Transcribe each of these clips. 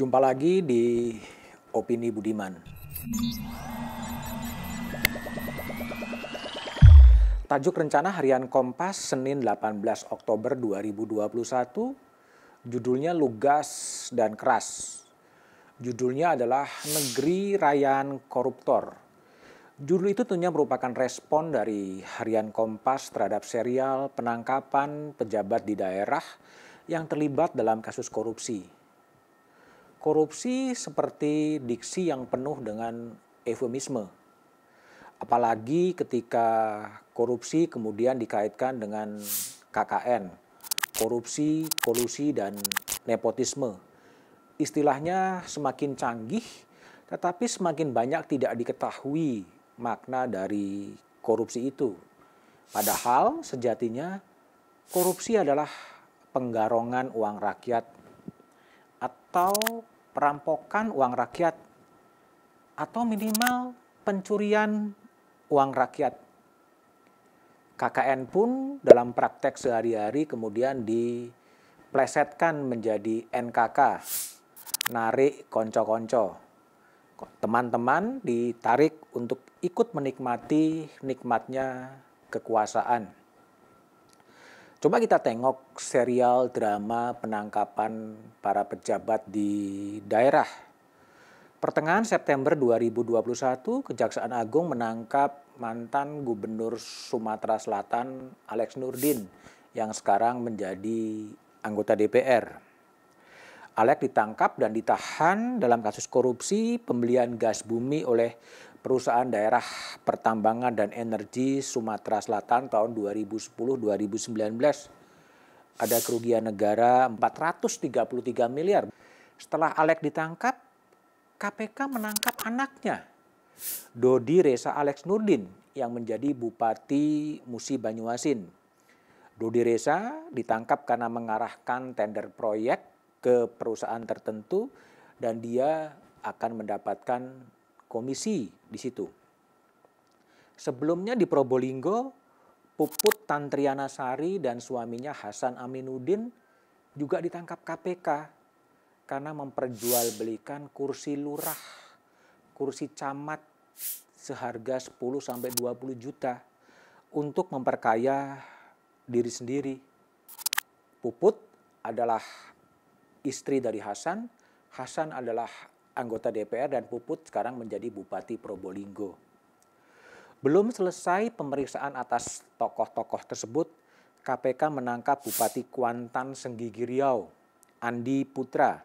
Jumpa lagi di Opini Budiman. Tajuk rencana harian Kompas Senin 18 Oktober 2021, judulnya Lugas dan Keras. Judulnya adalah Negeri Rayan Koruptor. Judul itu tentunya merupakan respon dari harian Kompas terhadap serial penangkapan pejabat di daerah yang terlibat dalam kasus korupsi korupsi seperti diksi yang penuh dengan eufemisme. Apalagi ketika korupsi kemudian dikaitkan dengan KKN, korupsi, kolusi, dan nepotisme. Istilahnya semakin canggih, tetapi semakin banyak tidak diketahui makna dari korupsi itu. Padahal sejatinya korupsi adalah penggarongan uang rakyat atau perampokan uang rakyat atau minimal pencurian uang rakyat. KKN pun dalam praktek sehari-hari kemudian diplesetkan menjadi NKK, narik konco-konco. Teman-teman ditarik untuk ikut menikmati nikmatnya kekuasaan. Coba kita tengok serial drama penangkapan para pejabat di daerah. Pertengahan September 2021, Kejaksaan Agung menangkap mantan Gubernur Sumatera Selatan Alex Nurdin yang sekarang menjadi anggota DPR. Alex ditangkap dan ditahan dalam kasus korupsi pembelian gas bumi oleh Perusahaan Daerah Pertambangan dan Energi Sumatera Selatan tahun 2010-2019 ada kerugian negara 433 miliar. Setelah Alex ditangkap, KPK menangkap anaknya, Dodi Reza Alex Nurdin yang menjadi Bupati Musi Banyuasin. Dodi Reza ditangkap karena mengarahkan tender proyek ke perusahaan tertentu dan dia akan mendapatkan komisi di situ. Sebelumnya di Probolinggo, Puput Tantriana Sari dan suaminya Hasan Aminuddin juga ditangkap KPK karena memperjualbelikan kursi lurah, kursi camat seharga 10 sampai 20 juta untuk memperkaya diri sendiri. Puput adalah istri dari Hasan, Hasan adalah anggota DPR dan Puput sekarang menjadi Bupati Probolinggo. Belum selesai pemeriksaan atas tokoh-tokoh tersebut, KPK menangkap Bupati Kuantan Senggigi Riau, Andi Putra.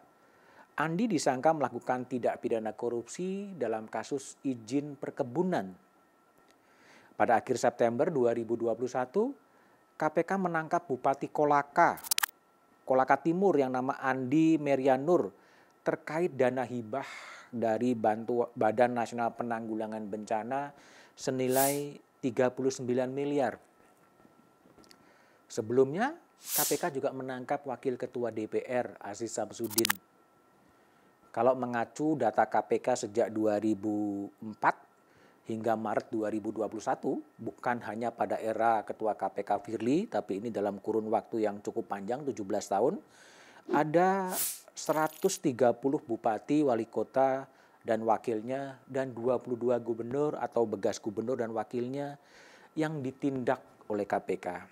Andi disangka melakukan tidak pidana korupsi dalam kasus izin perkebunan. Pada akhir September 2021, KPK menangkap Bupati Kolaka, Kolaka Timur yang nama Andi Merianur terkait dana hibah dari bantu Badan Nasional Penanggulangan Bencana senilai 39 miliar. Sebelumnya, KPK juga menangkap Wakil Ketua DPR Aziz Samsudin. Kalau mengacu data KPK sejak 2004 hingga Maret 2021, bukan hanya pada era Ketua KPK Firly, tapi ini dalam kurun waktu yang cukup panjang, 17 tahun, ada 130 bupati, wali kota, dan wakilnya, dan 22 gubernur atau begas gubernur dan wakilnya yang ditindak oleh KPK.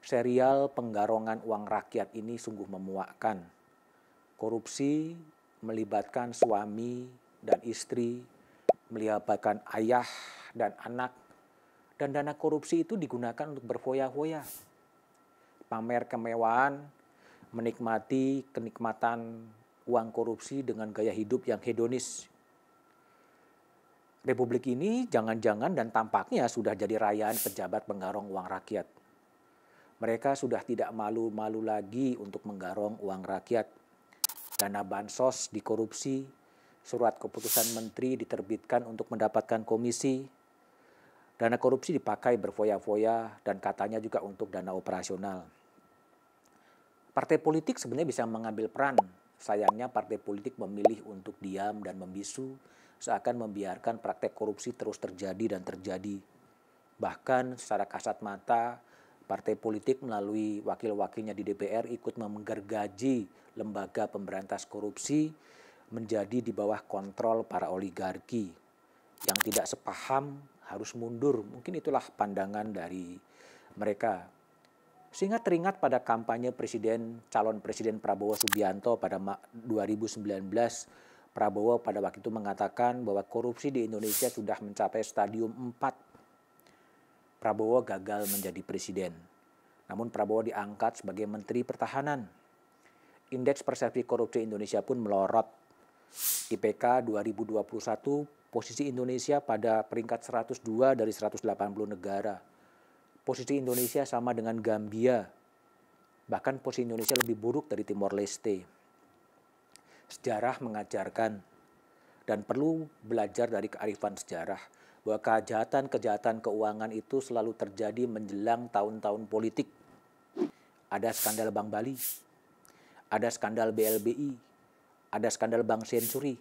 Serial penggarongan uang rakyat ini sungguh memuakkan. Korupsi melibatkan suami dan istri, melibatkan ayah dan anak, dan dana korupsi itu digunakan untuk berfoya-foya, pamer kemewahan, menikmati kenikmatan uang korupsi dengan gaya hidup yang hedonis. Republik ini jangan-jangan dan tampaknya sudah jadi rayaan pejabat penggarong uang rakyat. Mereka sudah tidak malu-malu lagi untuk menggarong uang rakyat. Dana bansos dikorupsi, surat keputusan menteri diterbitkan untuk mendapatkan komisi, dana korupsi dipakai berfoya-foya dan katanya juga untuk dana operasional. Partai politik sebenarnya bisa mengambil peran. Sayangnya partai politik memilih untuk diam dan membisu, seakan membiarkan praktek korupsi terus terjadi dan terjadi. Bahkan secara kasat mata, partai politik melalui wakil-wakilnya di DPR ikut menggergaji lembaga pemberantas korupsi menjadi di bawah kontrol para oligarki. Yang tidak sepaham harus mundur. Mungkin itulah pandangan dari mereka sehingga teringat pada kampanye presiden calon presiden Prabowo Subianto pada 2019 Prabowo pada waktu itu mengatakan bahwa korupsi di Indonesia sudah mencapai stadium 4. Prabowo gagal menjadi presiden. Namun Prabowo diangkat sebagai Menteri Pertahanan. Indeks persepsi korupsi Indonesia pun melorot. IPK 2021 posisi Indonesia pada peringkat 102 dari 180 negara posisi Indonesia sama dengan Gambia. Bahkan posisi Indonesia lebih buruk dari Timor Leste. Sejarah mengajarkan dan perlu belajar dari kearifan sejarah bahwa kejahatan-kejahatan keuangan itu selalu terjadi menjelang tahun-tahun politik. Ada skandal Bank Bali, ada skandal BLBI, ada skandal Bank Century.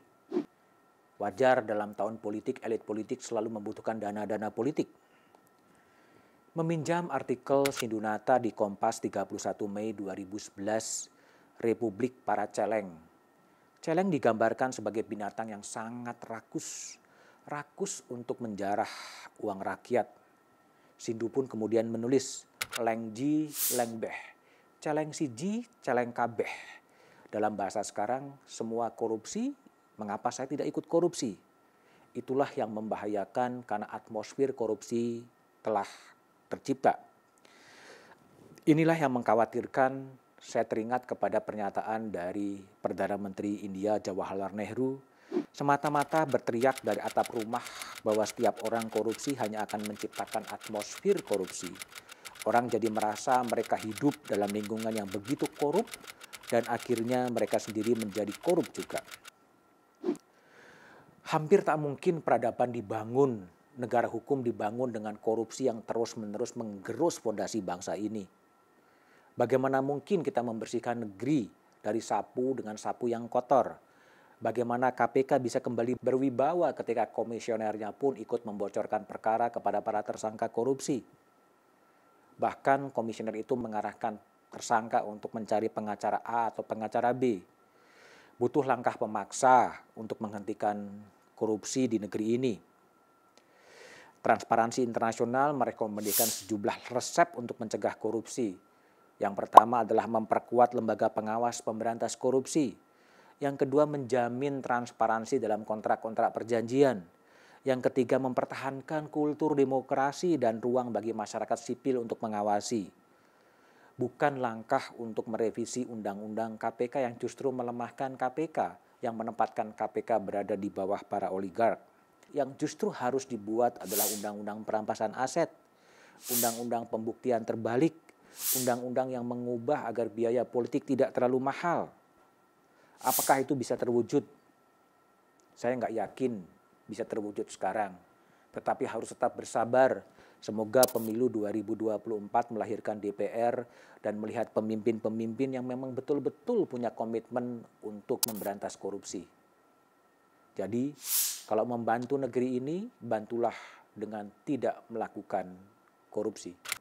Wajar dalam tahun politik, elit politik selalu membutuhkan dana-dana politik meminjam artikel Sindunata di Kompas 31 Mei 2011, Republik Para Celeng. Celeng digambarkan sebagai binatang yang sangat rakus, rakus untuk menjarah uang rakyat. Sindu pun kemudian menulis Lengji Lengbeh, Celeng Siji Celeng Kabeh. Dalam bahasa sekarang, semua korupsi, mengapa saya tidak ikut korupsi? Itulah yang membahayakan karena atmosfer korupsi telah tercipta. Inilah yang mengkhawatirkan saya teringat kepada pernyataan dari Perdana Menteri India Jawaharlal Nehru semata-mata berteriak dari atap rumah bahwa setiap orang korupsi hanya akan menciptakan atmosfer korupsi. Orang jadi merasa mereka hidup dalam lingkungan yang begitu korup dan akhirnya mereka sendiri menjadi korup juga. Hampir tak mungkin peradaban dibangun negara hukum dibangun dengan korupsi yang terus-menerus menggerus fondasi bangsa ini. Bagaimana mungkin kita membersihkan negeri dari sapu dengan sapu yang kotor? Bagaimana KPK bisa kembali berwibawa ketika komisionernya pun ikut membocorkan perkara kepada para tersangka korupsi? Bahkan komisioner itu mengarahkan tersangka untuk mencari pengacara A atau pengacara B. Butuh langkah pemaksa untuk menghentikan korupsi di negeri ini. Transparansi Internasional merekomendasikan sejumlah resep untuk mencegah korupsi. Yang pertama adalah memperkuat lembaga pengawas pemberantas korupsi. Yang kedua menjamin transparansi dalam kontrak-kontrak perjanjian. Yang ketiga mempertahankan kultur demokrasi dan ruang bagi masyarakat sipil untuk mengawasi. Bukan langkah untuk merevisi undang-undang KPK yang justru melemahkan KPK, yang menempatkan KPK berada di bawah para oligark yang justru harus dibuat adalah undang-undang perampasan aset, undang-undang pembuktian terbalik, undang-undang yang mengubah agar biaya politik tidak terlalu mahal. Apakah itu bisa terwujud? Saya nggak yakin bisa terwujud sekarang. Tetapi harus tetap bersabar. Semoga pemilu 2024 melahirkan DPR dan melihat pemimpin-pemimpin yang memang betul-betul punya komitmen untuk memberantas korupsi. Jadi kalau membantu negeri ini, bantulah dengan tidak melakukan korupsi.